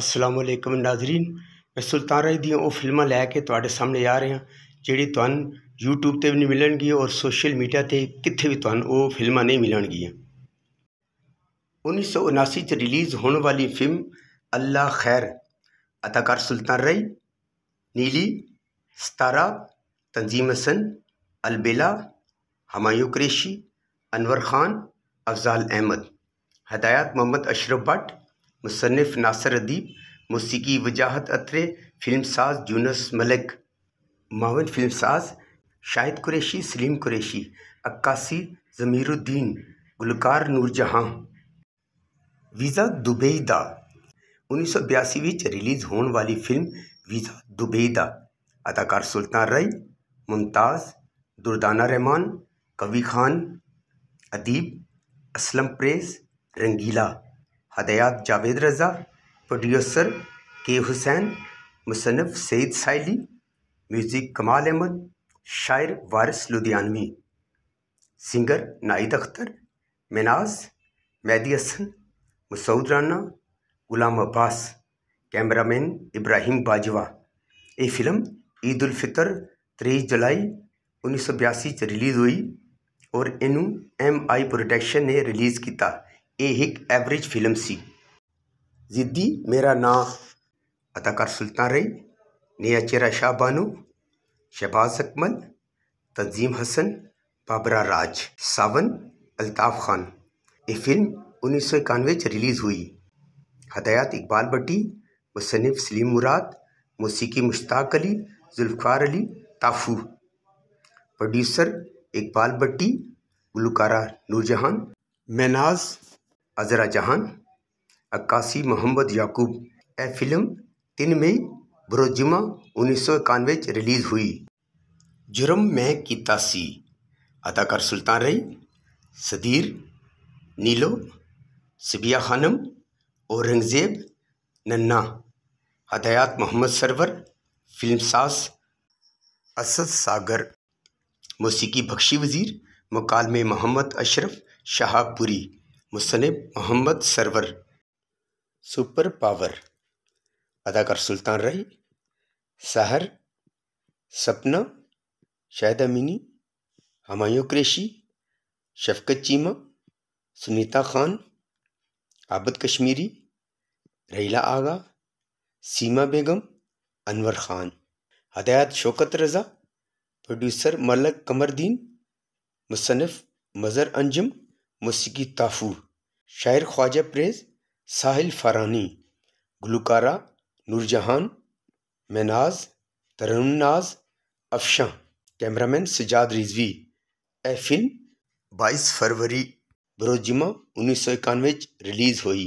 असलम नाजरीन मैं सुल्तान राज दिल्म लैके थोड़े तो सामने आ रहा जी तुम यूट्यूब पर भी नहीं मिलनगी और सोशल मीडिया से कितने भी तुम फिल्म नहीं मिलनगिया उन्नीस सौ उनासी रिलीज़ होने वाली फिल्म अल्लाह खैर अदाकार सुल्तान राय नीली सतारा तंजीम हसन अलबेला हमायू क्रेशी अनवर खान अफजाल अहमद हदायत मोहम्मद अशरफ भट्ट मुसनफ़ नासर अदीब मौसीकी वजाहत अतरे साज़ जूनस मलिक मावन साज़ शाहिद कुरैशी सलीम कुरैशी अक्कासी ज़मीरुद्दीन गुलकार नूरजहां वीज़ा दुबई दा उन्नीस सौ बयासी ਵਿੱਚ होने वाली फिल्म वीजा दुबई ਦੁਬਈ अदाकार सुल्तान रई मुमताज़ ਮੁਮਤਾਜ਼ रहमान ਰਹਿਮਾਨ खान अदीब असलम ਅਸਲਮ रंगीला हदयात जावेद रज़ा प्रोड्यूसर के हुसैन मुसनफ़ सैद साइली म्यूज़िक कमाल अहमद शायर वारिस लुधियानवी सिंगर नाइद अख्तर मिनाज मैदी हसन मसूद राना गुलाम अब्बास कैमरामैन इब्राहिम बाजवा ये फिल्म ईद उल फितर तेईस जुलाई उन्नीस सौ बयासी रिलीज़ हुई और इनू एम आई प्रोडक्शन ने रिलीज़ किया ये एक एवरेज फिल्म सी जिद्दी मेरा नाम अदाकार सुल्तान रई नया चेहरा शाह बानो शहबाज अकमल तंजीम हसन बाबरा राज सावन अल्ताफ़ खान ये फिल्म उन्नीस सौ इक्यानवे रिलीज़ हुई हदायत इकबाल भट्टी मुसनफ़ सलीम मुराद मौसीकी मुश्ताक अली जुल्फ़ार अली ताफ़ू प्रोड्यूसर इकबाल भट्टी गुलकारा नूरजहान मेनाज अज़रा जहान अक्कासी मोहम्मद याकूब ए फ़िल्म तीन मई बरोजुमा उन्नीस सौ इक्यानवे रिलीज़ हुई जुर्म में की तासी अदाकार सुल्तान रई सदीर नीलो सबिया खानम औरंगज़ेब नन्ना हदयात मोहम्मद सरवर फिल्म सास असद सागर मौसीकी बख्शी वज़ीर मुकालमे मोहम्मद अशरफ शाहपुरी मुसनब मोहम्मद सरवर सुपर पावर अदाकार सुल्तान रही सहर सपना शाहदा मिनी हमायूं क्रेशी शफकत चीमा सुनीता खान आबद कश्मीरी रहीला आगा सीमा बेगम अनवर खान हदायत शौकत रज़ा प्रोड्यूसर मलक कमरदीन मुसनफ़ मज़र अंजम मौसीकी ताफूर शायर ख्वाजा प्रेज साहिल फरानी गुलकारा Noorjahan Mehnaz Tarannaz Afsha cameraman Sajjad Rizvi a film 22 फरवरी बरोजिमा उन्नीस सौ इक्यानवे रिलीज़ हुई